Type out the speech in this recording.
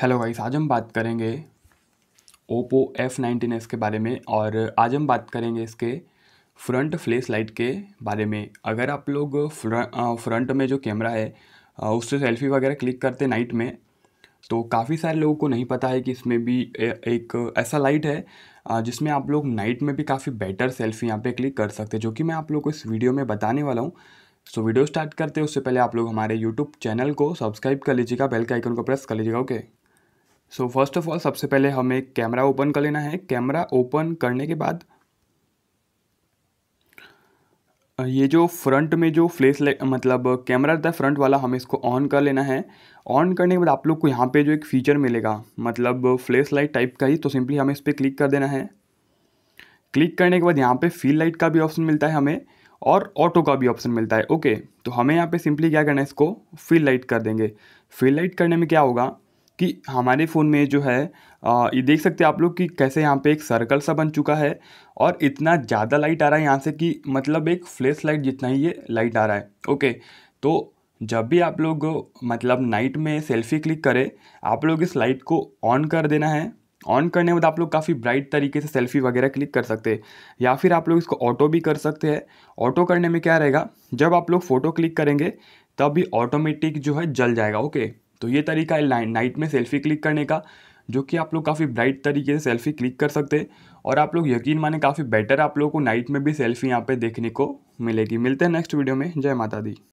hello guys आज हम बात करेंगे ओप्पो एफ नाइनटीन एस के बारे में और आज हम बात करेंगे इसके फ्रंट फ्लैश लाइट के बारे में अगर आप लोग फ्रंट में जो कैमरा है उससे सेल्फी वगैरह क्लिक करते नाइट में तो काफ़ी सारे लोगों को नहीं पता है कि इसमें भी एक ऐसा लाइट है जिसमें आप लोग नाइट में भी काफ़ी बेटर सेल्फी यहाँ पे क्लिक कर सकते जो कि मैं आप लोग को इस वीडियो में बताने वाला हूँ सो वीडियो स्टार्ट करते हैं उससे पहले आप लोग हमारे यूट्यूब चैनल को सब्सक्राइब कर लीजिएगा बेल के आइकन को प्रेस कर लीजिएगा okay so first of all सबसे पहले हमें कैमरा ओपन कर लेना है कैमरा ओपन करने के बाद ये जो फ्रंट में जो फ्लेस मतलब कैमरा रहता है फ्रंट वाला हमें इसको ऑन कर लेना है ऑन करने के बाद आप लोग को यहाँ पे जो एक फ़ीचर मिलेगा मतलब फ्लैश लाइट टाइप का ही तो सिंपली हमें इस पर क्लिक कर देना है क्लिक करने के बाद यहाँ पे फील लाइट का भी ऑप्शन मिलता है हमें और ऑटो का भी ऑप्शन मिलता है ओके तो हमें यहाँ पे सिंपली क्या करना है इसको फील लाइट कर देंगे फील लाइट करने में क्या होगा कि हमारे फ़ोन में जो है आ, ये देख सकते हैं आप लोग कि कैसे यहाँ पे एक सर्कल सा बन चुका है और इतना ज़्यादा लाइट आ रहा है यहाँ से कि मतलब एक फ्लैश लाइट जितना ही ये लाइट आ रहा है ओके तो जब भी आप लोग मतलब नाइट में सेल्फी क्लिक करें आप लोग इस लाइट को ऑन कर देना है ऑन करने के बाद आप लोग काफ़ी ब्राइट तरीके से सेल्फी वगैरह क्लिक कर सकते हैं या फिर आप लोग इसको ऑटो भी कर सकते हैं ऑटो करने में क्या रहेगा जब आप लोग फ़ोटो क्लिक करेंगे तब भी ऑटोमेटिक जो है जल जाएगा ओके तो ये तरीका है नाइट में सेल्फी क्लिक करने का जो कि आप लोग काफ़ी ब्राइट तरीके से सेल्फी क्लिक कर सकते हैं और आप लोग यकीन माने काफ़ी बेटर आप लोगों को नाइट में भी सेल्फी यहाँ पे देखने को मिलेगी मिलते हैं नेक्स्ट वीडियो में जय माता दी